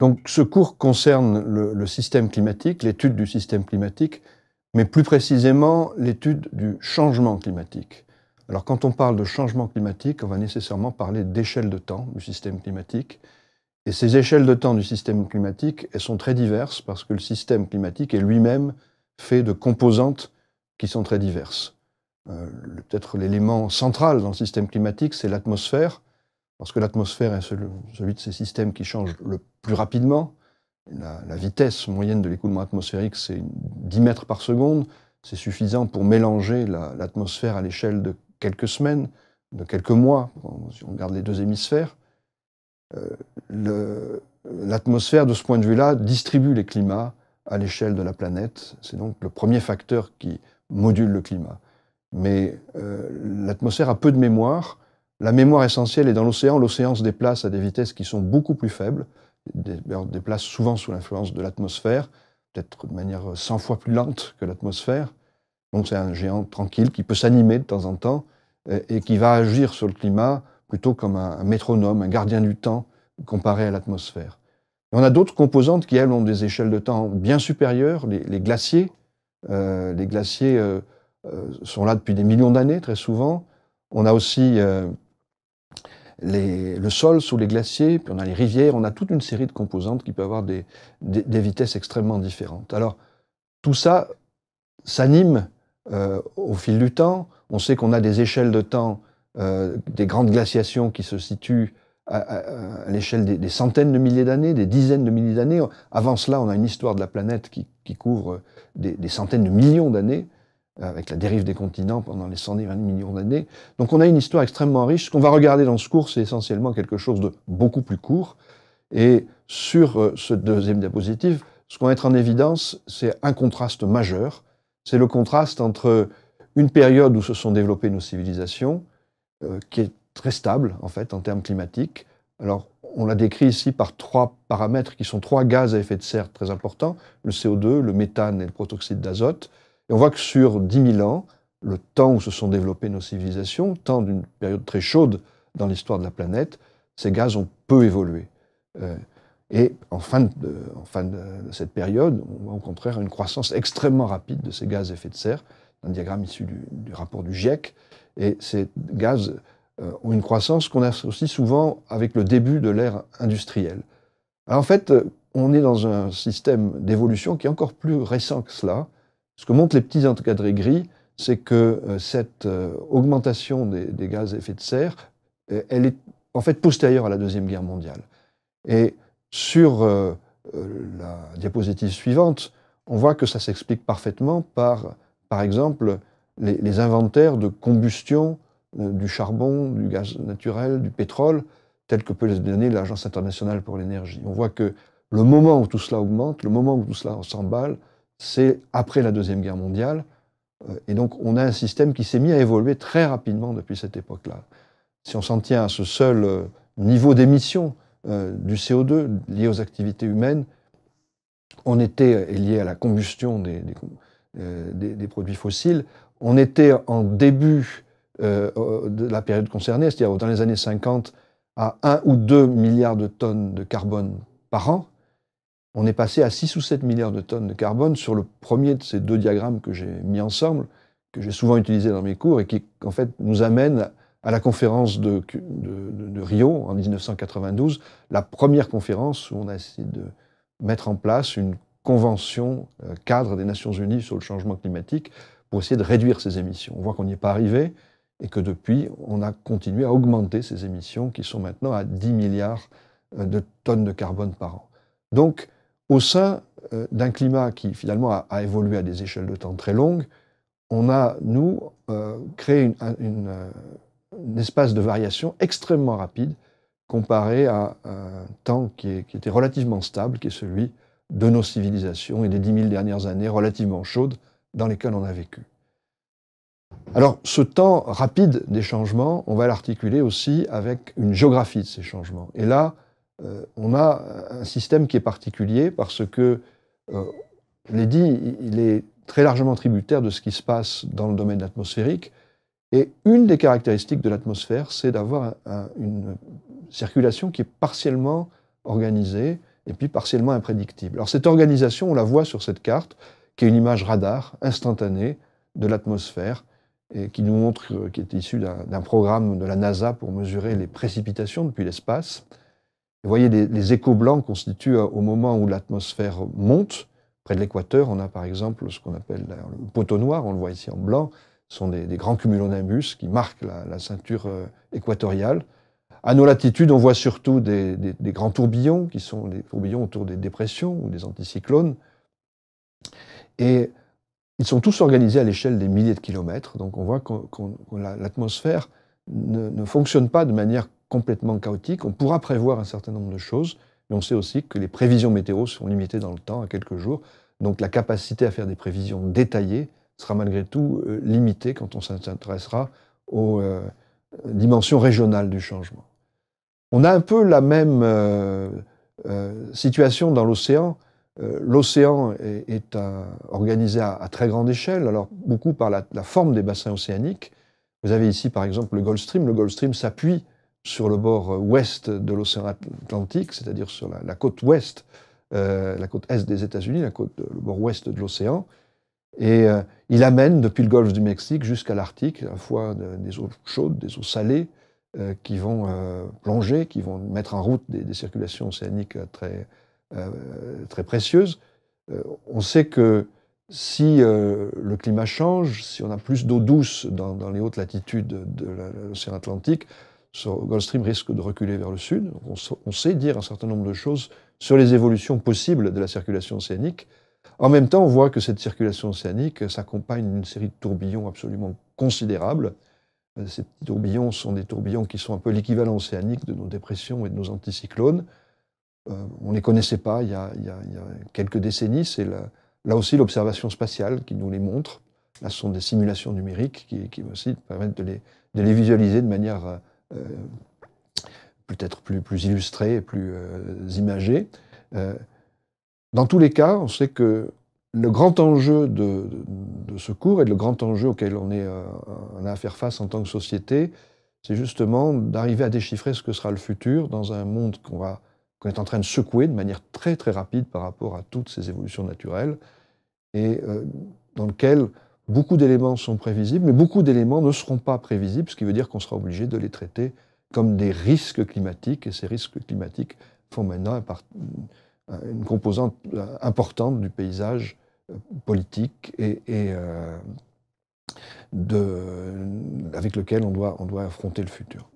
Donc ce cours concerne le, système climatique, l'étude du système climatique, mais plus précisément l'étude du changement climatique. Alors quand on parle de changement climatique, on va nécessairement parler d'échelles de temps du système climatique. Et ces échelles de temps du système climatique, elles sont très diverses parce que le système climatique est lui-même fait de composantes qui sont très diverses. Euh, peut-être l'élément central dans le système climatique, c'est l'atmosphère, parce que l'atmosphère est celui de ces systèmes qui changent le plus rapidement. La, vitesse moyenne de l'écoulement atmosphérique, c'est 10 mètres par seconde. C'est suffisant pour mélanger l'atmosphère à l'échelle de quelques semaines, de quelques mois, si on regarde les deux hémisphères. Euh, l'atmosphère, de ce point de vue-là, distribue les climats à l'échelle de la planète. C'est donc le premier facteur qui module le climat. Mais euh, l'atmosphère a peu de mémoire la mémoire essentielle est dans l'océan. L'océan se déplace à des vitesses qui sont beaucoup plus faibles, des, déplace souvent sous l'influence de l'atmosphère, peut-être de manière 100 fois plus lente que l'atmosphère. Donc c'est un géant tranquille qui peut s'animer de temps en temps euh, et, qui va agir sur le climat plutôt comme un, métronome, un gardien du temps comparé à l'atmosphère. On a d'autres composantes qui, elles, ont des échelles de temps bien supérieures, les, glaciers. les glaciers euh, euh, sont là depuis des millions d'années, très souvent. On a aussi le sol sous les glaciers, puis on a les rivières, on a toute une série de composantes qui peuvent avoir des, vitesses extrêmement différentes. Alors, tout ça s'anime euh, au fil du temps. On sait qu'on a des échelles de temps, euh, des grandes glaciations qui se situent à, l'échelle des, centaines de milliers d'années, des dizaines de milliers d'années. Avant cela, on a une histoire de la planète qui, couvre des, centaines de millions d'années avec la dérive des continents pendant les 120 millions d'années. Donc on a une histoire extrêmement riche. Ce qu'on va regarder dans ce cours, c'est essentiellement quelque chose de beaucoup plus court. Et sur euh, ce deuxième diapositive, ce qu'on va mettre en évidence, c'est un contraste majeur. C'est le contraste entre une période où se sont développées nos civilisations, euh, qui est très stable en fait en termes climatiques. Alors on la décrit ici par trois paramètres qui sont trois gaz à effet de serre très importants, le CO2, le méthane et le protoxyde d'azote on voit que sur 10 000 ans, le temps où se sont développées nos civilisations, temps d'une période très chaude dans l'histoire de la planète, ces gaz ont peu évolué. Euh, et en fin, de, cette période, on voit au contraire une croissance extrêmement rapide de ces gaz à effet de serre, un diagramme issu du, rapport du GIEC. Et ces gaz euh, ont une croissance qu'on associe souvent avec le début de l'ère industrielle. en fait, euh, on est dans un système d'évolution qui est encore plus récent que cela, ce que montrent les petits encadrés gris, c'est que euh, cette euh, augmentation des, gaz à effet de serre, euh, elle est en fait postérieure à la Deuxième Guerre mondiale. Et sur la diapositive suivante, on voit que ça s'explique parfaitement par, par exemple, les, inventaires de combustion du charbon, du gaz naturel, du pétrole, tels que peut les donner l'Agence internationale pour l'énergie. On voit que le moment où tout cela augmente, le moment où tout cela s'emballe, c'est après la Deuxième Guerre mondiale. Euh, et donc, on a un système qui s'est mis à évoluer très rapidement depuis cette époque-là. Si on s'en tient à ce seul euh, niveau d'émission euh, du CO2 lié aux activités humaines, on était, lié à la combustion des, produits fossiles, on était en début de la période concernée, c'est-à-dire dans les années 50, à 1 ou 2 milliards de tonnes de carbone par an on est passé à 6 ou 7 milliards de tonnes de carbone sur le premier de ces deux diagrammes que j'ai mis ensemble, que j'ai souvent utilisé dans mes cours et qui, en fait, nous amène à la conférence de, Rio en 1992, la première conférence où on a essayé de mettre en place une convention euh, cadre des Nations Unies sur le changement climatique pour essayer de réduire ces émissions. On voit qu'on n'y est pas arrivé et que depuis, on a continué à augmenter ces émissions qui sont maintenant à 10 milliards euh, de tonnes de carbone par an. Donc, au sein euh, d'un climat qui finalement a, évolué à des échelles de temps très longues, on a, nous, euh, créé euh, un espace de variation extrêmement rapide comparé à un temps qui, qui, était relativement stable, qui est celui de nos civilisations et des 10 000 dernières années relativement chaudes dans lesquelles on a vécu. Alors ce temps rapide des changements, on va l'articuler aussi avec une géographie de ces changements. Et là, euh, on a un système qui est particulier parce que, je euh, dit, il est très largement tributaire de ce qui se passe dans le domaine atmosphérique. Et une des caractéristiques de l'atmosphère, c'est d'avoir une circulation qui est partiellement organisée et puis partiellement imprédictible. Alors cette organisation, on la voit sur cette carte, qui est une image radar instantanée de l'atmosphère et qui nous montre, euh, qui est issue d'un programme de la NASA pour mesurer les précipitations depuis l'espace. Vous voyez, les, échos blancs constituent euh, au moment où l'atmosphère monte. Près de l'équateur, on a par exemple ce qu'on appelle le poteau noir, on le voit ici en blanc, ce sont des, grands cumulonimbus qui marquent la, ceinture euh, équatoriale. À nos latitudes, on voit surtout des, grands tourbillons, qui sont des tourbillons autour des dépressions ou des anticyclones. Et ils sont tous organisés à l'échelle des milliers de kilomètres. Donc on voit que l'atmosphère ne, ne, fonctionne pas de manière complètement chaotique. On pourra prévoir un certain nombre de choses, mais on sait aussi que les prévisions météorologiques sont limitées dans le temps à quelques jours. Donc la capacité à faire des prévisions détaillées sera malgré tout euh, limitée quand on s'intéressera aux euh, dimensions régionales du changement. On a un peu la même euh, situation dans l'océan. L'océan est, organisé à, très grande échelle, alors beaucoup par la, forme des bassins océaniques. Vous avez ici par exemple le Gulf Stream. Le Gulf Stream s'appuie sur le bord euh, ouest de l'océan Atlantique, c'est-à-dire sur la, côte ouest, euh, la côte est des États-Unis, la côte, le bord ouest de l'océan. Et euh, il amène depuis le golfe du Mexique jusqu'à l'Arctique, à la fois des eaux chaudes, des eaux salées, qui vont plonger, qui vont mettre en route des, circulations océaniques très, très précieuses. on sait que si le climat change, si on a plus d'eau douce dans, les hautes latitudes de l'océan Atlantique, goldstream risque de reculer vers le sud. On, sait dire un certain nombre de choses sur les évolutions possibles de la circulation océanique. En même temps, on voit que cette circulation océanique s'accompagne d'une série de tourbillons absolument considérables. Euh, ces petits tourbillons sont des tourbillons qui sont un peu l'équivalent océanique de nos dépressions et de nos anticyclones. Euh, on ne les connaissait pas il y a, quelques décennies. C'est là aussi l'observation spatiale qui nous les montre. Là, ce sont des simulations numériques qui, qui aussi permettent de les, de les, visualiser de manière euh, euh, peut-être plus, plus et plus euh, imagés. Euh, dans tous les cas, on sait que le grand enjeu de, ce cours et le grand enjeu auquel on, est, a à faire face en tant que société, c'est justement d'arriver à déchiffrer ce que sera le futur dans un monde qu'on est en train de secouer de manière très très rapide par rapport à toutes ces évolutions naturelles et dans lequel Beaucoup d'éléments sont prévisibles, mais beaucoup d'éléments ne seront pas prévisibles, ce qui veut dire qu'on sera obligé de les traiter comme des risques climatiques, et ces risques climatiques font maintenant euh, une composante euh, importante du paysage euh, politique et, avec lequel on doit affronter le futur.